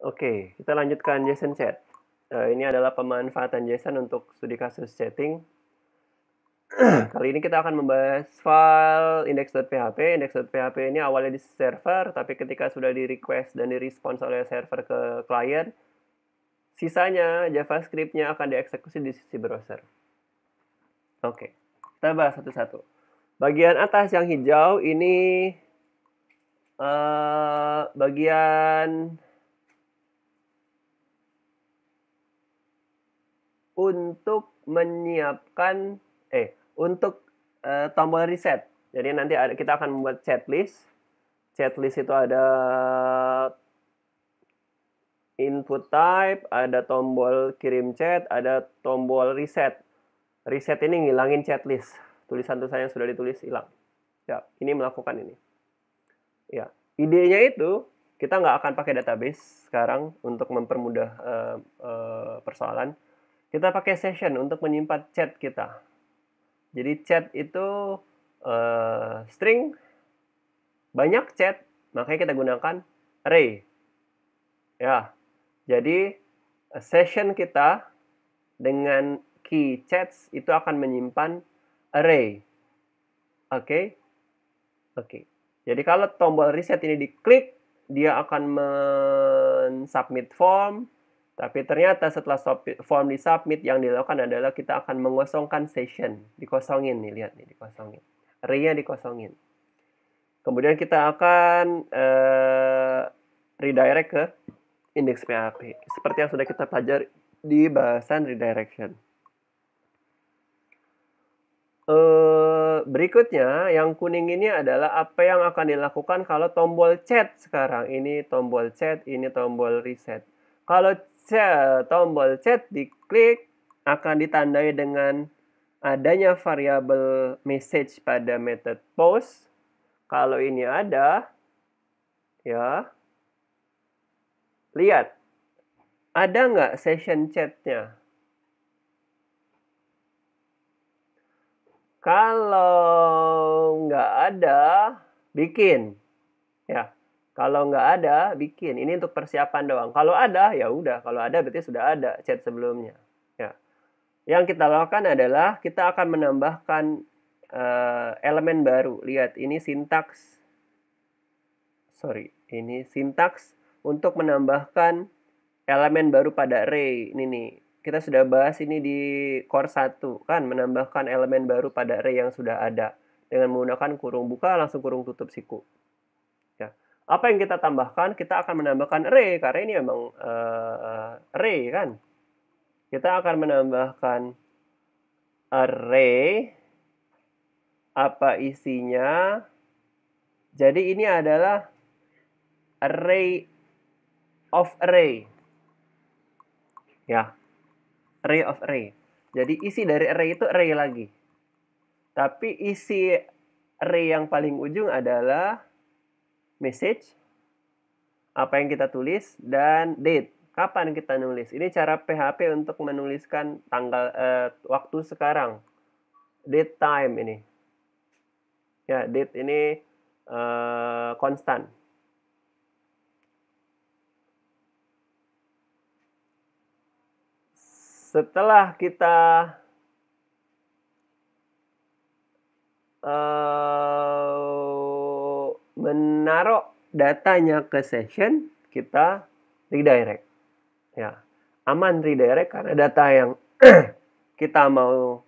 Oke, kita lanjutkan JSON chat. Eh, ini adalah pemanfaatan JSON untuk studi kasus chatting. Kali ini kita akan membahas file index.php. Index.php ini awalnya di server, tapi ketika sudah di request dan di response oleh server ke klien, sisanya JavaScript-nya akan dieksekusi di sisi browser. Oke, kita bahas satu-satu. Bagian atas yang hijau ini uh, bagian untuk menyiapkan eh untuk uh, tombol reset. Jadi nanti ada, kita akan membuat checklist. Checklist itu ada input type, ada tombol kirim chat, ada tombol reset. Reset ini ngilangin checklist. Tulisan-tulisan yang sudah ditulis hilang. Ya, ini melakukan ini. Ya, idenya itu kita nggak akan pakai database sekarang untuk mempermudah uh, uh, persoalan kita pakai session untuk menyimpan chat kita. Jadi chat itu uh, string banyak chat, makanya kita gunakan array. Ya. Jadi eh, session kita dengan key chats itu akan menyimpan array. Oke. Okay? Oke. Okay. Jadi kalau tombol reset ini diklik, dia akan men-submit form, tapi ternyata setelah form di submit yang dilakukan adalah kita akan mengosongkan session. Dikosongin nih, lihat nih, dikosongin. ria dikosongin. Kemudian kita akan uh, redirect ke indeks PHP. Seperti yang sudah kita pelajari di bahasan redirection. Uh, berikutnya, yang kuning ini adalah apa yang akan dilakukan kalau tombol chat sekarang. Ini tombol chat, ini tombol reset. Kalau chat, tombol chat diklik akan ditandai dengan adanya variabel message pada method post. Kalau ini ada, ya, lihat, ada nggak session chatnya? Kalau nggak ada, bikin. Ya, kalau nggak ada, bikin. Ini untuk persiapan doang. Kalau ada, ya udah. Kalau ada, berarti sudah ada chat sebelumnya. Ya. Yang kita lakukan adalah kita akan menambahkan uh, elemen baru. Lihat, ini sintaks. Sorry, ini sintaks untuk menambahkan elemen baru pada array. Ini nih, kita sudah bahas ini di core 1 kan menambahkan elemen baru pada array yang sudah ada dengan menggunakan kurung buka langsung kurung tutup siku apa yang kita tambahkan kita akan menambahkan array karena ini memang uh, eh, array kan kita akan menambahkan array apa isinya jadi ini adalah array of array ya array of array jadi isi dari array itu array lagi tapi isi array yang paling ujung adalah message, apa yang kita tulis, dan date. Kapan kita nulis? Ini cara PHP untuk menuliskan tanggal eh, waktu sekarang. Date time ini. Ya, date ini eh, konstan. Setelah kita uh, menaruh datanya ke session, kita redirect. Ya, aman redirect karena data yang kita mau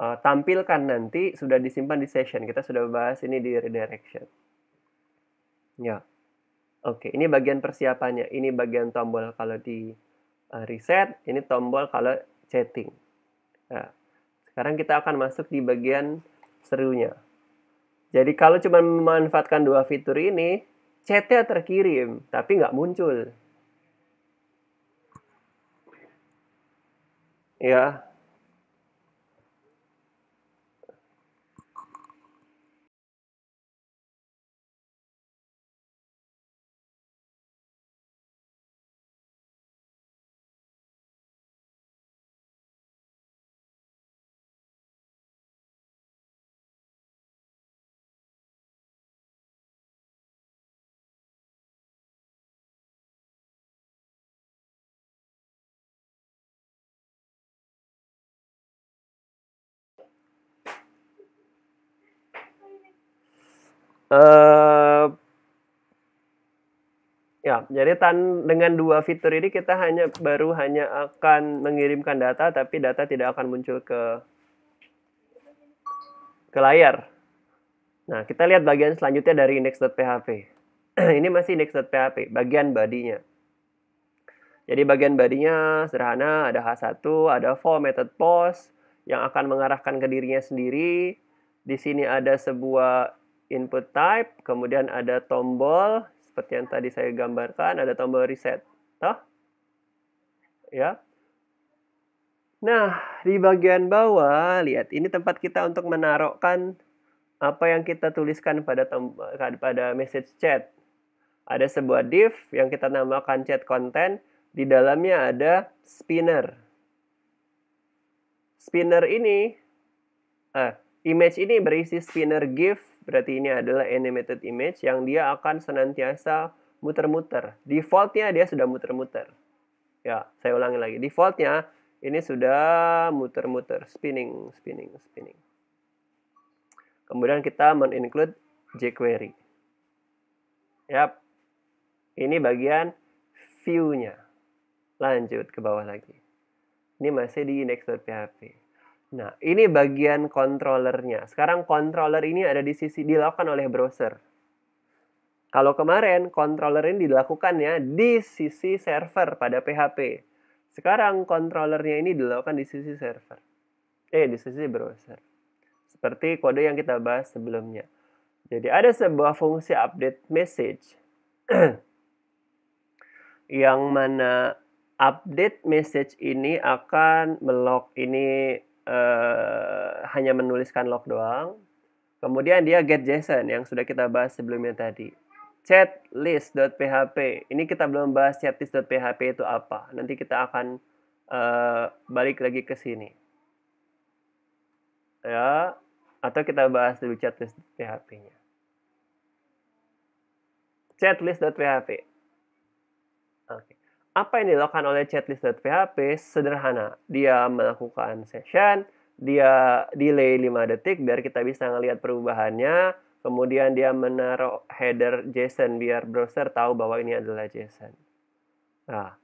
uh, tampilkan nanti sudah disimpan di session. Kita sudah bahas ini di redirection. Ya. Oke, ini bagian persiapannya. Ini bagian tombol kalau di uh, reset, ini tombol kalau chatting. ya. sekarang kita akan masuk di bagian serunya. Jadi kalau cuma memanfaatkan dua fitur ini, chatnya terkirim, tapi nggak muncul. Ya, Uh, ya, jadi tan dengan dua fitur ini kita hanya baru hanya akan mengirimkan data, tapi data tidak akan muncul ke ke layar. Nah, kita lihat bagian selanjutnya dari index.php. ini masih index.php, bagian badinya. Jadi bagian badinya sederhana, ada H1, ada for method post yang akan mengarahkan ke dirinya sendiri. Di sini ada sebuah input type, kemudian ada tombol seperti yang tadi saya gambarkan, ada tombol reset. Toh? Ya. Nah, di bagian bawah, lihat ini tempat kita untuk menaruhkan apa yang kita tuliskan pada pada message chat. Ada sebuah div yang kita namakan chat content, di dalamnya ada spinner. Spinner ini eh image ini berisi spinner gif Berarti ini adalah animated image yang dia akan senantiasa muter-muter. Defaultnya dia sudah muter-muter. Ya, saya ulangi lagi. Defaultnya ini sudah muter-muter, spinning, spinning, spinning. Kemudian kita men-include jQuery. Yap. Ini bagian view-nya. Lanjut ke bawah lagi. Ini masih di index.php. Nah, ini bagian kontrolernya. Sekarang controller ini ada di sisi dilakukan oleh browser. Kalau kemarin controller ini dilakukan ya di sisi server pada PHP. Sekarang controllernya ini dilakukan di sisi server. Eh, di sisi browser. Seperti kode yang kita bahas sebelumnya. Jadi ada sebuah fungsi update message yang mana update message ini akan melock ini Eh, hanya menuliskan log doang. Kemudian dia get JSON yang sudah kita bahas sebelumnya tadi. Chat list.php. Ini kita belum bahas chat list.php itu apa. Nanti kita akan uh, balik lagi ke sini. Ya, atau kita bahas dulu chat list PHP-nya. Chat list.php. Oke. Okay apa yang dilakukan oleh chatlist.php sederhana. Dia melakukan session, dia delay 5 detik biar kita bisa ngelihat perubahannya. Kemudian dia menaruh header JSON biar browser tahu bahwa ini adalah JSON. Nah,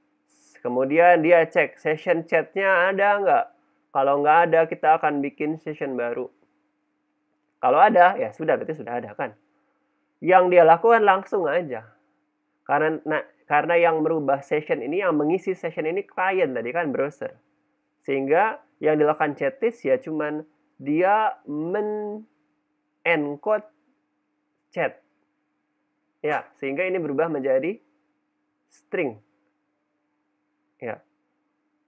kemudian dia cek session chatnya ada nggak. Kalau nggak ada, kita akan bikin session baru. Kalau ada, ya sudah, berarti sudah ada kan. Yang dia lakukan langsung aja. Karena nah, karena yang merubah session ini, yang mengisi session ini klien tadi kan browser. Sehingga yang dilakukan chatis ya cuman dia men-encode chat. Ya, sehingga ini berubah menjadi string. Ya.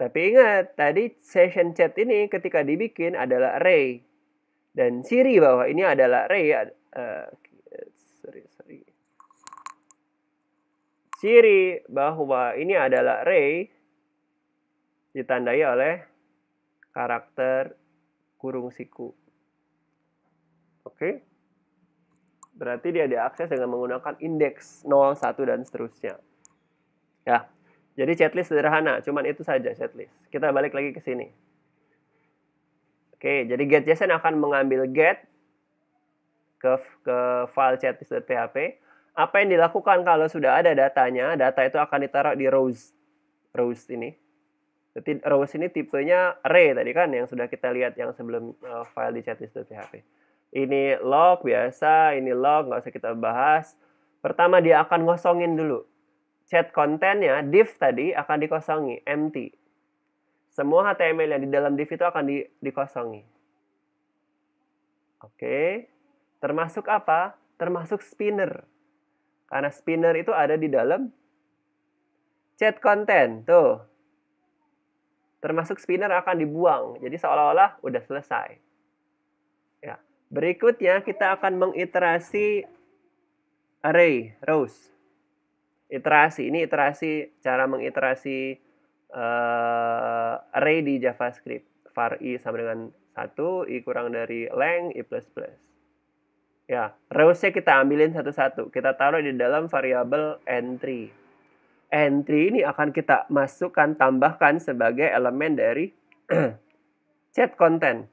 Tapi ingat, tadi session chat ini ketika dibikin adalah array. Dan siri bahwa ini adalah array uh, ciri bahwa ini adalah Ray ditandai oleh karakter kurung siku. Oke. Berarti dia diakses dengan menggunakan indeks 0, 1, dan seterusnya. Ya. Jadi checklist sederhana, cuman itu saja checklist. Kita balik lagi ke sini. Oke, jadi get JSON akan mengambil get ke, ke file checklist.php apa yang dilakukan kalau sudah ada datanya, data itu akan ditaruh di rows. Rows ini. Jadi rows ini tipenya array tadi kan yang sudah kita lihat yang sebelum uh, file di checklist.php. Ini log biasa, ini log nggak usah kita bahas. Pertama dia akan ngosongin dulu. Chat kontennya, div tadi akan dikosongi, empty. Semua HTML yang di dalam div itu akan di, dikosongi. Oke. Termasuk apa? Termasuk spinner. Karena spinner itu ada di dalam chat konten tuh. Termasuk spinner akan dibuang. Jadi seolah-olah udah selesai. Ya. Berikutnya kita akan mengiterasi array rows. Iterasi ini iterasi cara mengiterasi uh, array di JavaScript. var i sama dengan 1, i kurang dari length, i plus plus. Ya, reusnya kita ambilin satu-satu. Kita taruh di dalam variabel entry. Entry ini akan kita masukkan, tambahkan sebagai elemen dari chat content.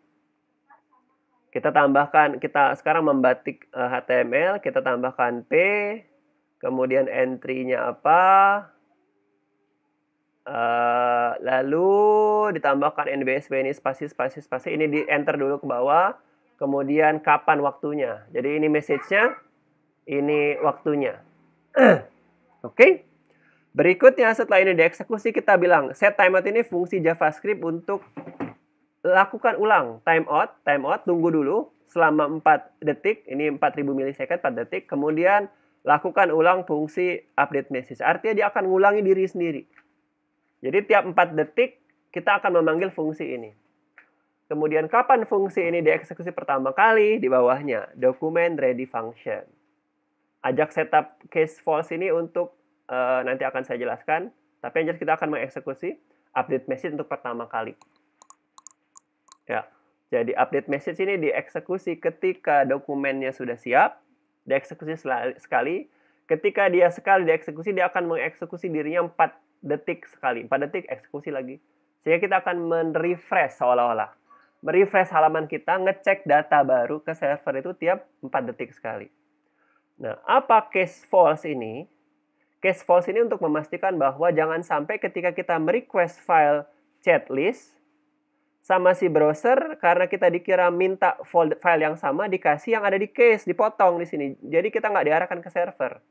Kita tambahkan, kita sekarang membatik HTML, eh, kita tambahkan P, kemudian entry-nya apa, Uh, lalu ditambahkan nbsp ini spasi spasi spasi ini di enter dulu ke bawah kemudian kapan waktunya. Jadi ini message-nya, ini waktunya. Oke. Okay? Berikutnya setelah ini dieksekusi kita bilang set timeout ini fungsi JavaScript untuk lakukan ulang timeout, timeout tunggu dulu selama 4 detik, ini 4000 milisecond 4 detik, kemudian lakukan ulang fungsi update message. Artinya dia akan ngulangi diri sendiri. Jadi tiap 4 detik kita akan memanggil fungsi ini. Kemudian kapan fungsi ini dieksekusi pertama kali? Di bawahnya, dokumen ready function. Ajak setup case false ini untuk uh, nanti akan saya jelaskan. Tapi yang jelas kita akan mengeksekusi update message untuk pertama kali. Ya, jadi update message ini dieksekusi ketika dokumennya sudah siap, dieksekusi sekali. Ketika dia sekali dieksekusi, dia akan mengeksekusi dirinya 4 detik sekali. 4 detik eksekusi lagi. Sehingga kita akan men-refresh seolah-olah merefresh halaman kita, ngecek data baru ke server itu tiap 4 detik sekali. Nah, apa case false ini? Case false ini untuk memastikan bahwa jangan sampai ketika kita merequest file chat list sama si browser karena kita dikira minta file yang sama dikasih yang ada di case dipotong di sini. Jadi kita nggak diarahkan ke server.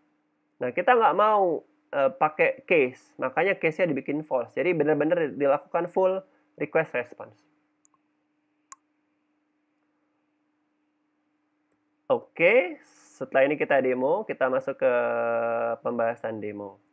Nah, kita nggak mau uh, pakai case, makanya case-nya dibikin false. Jadi benar-benar dilakukan full request response. Oke, setelah ini kita demo, kita masuk ke pembahasan demo.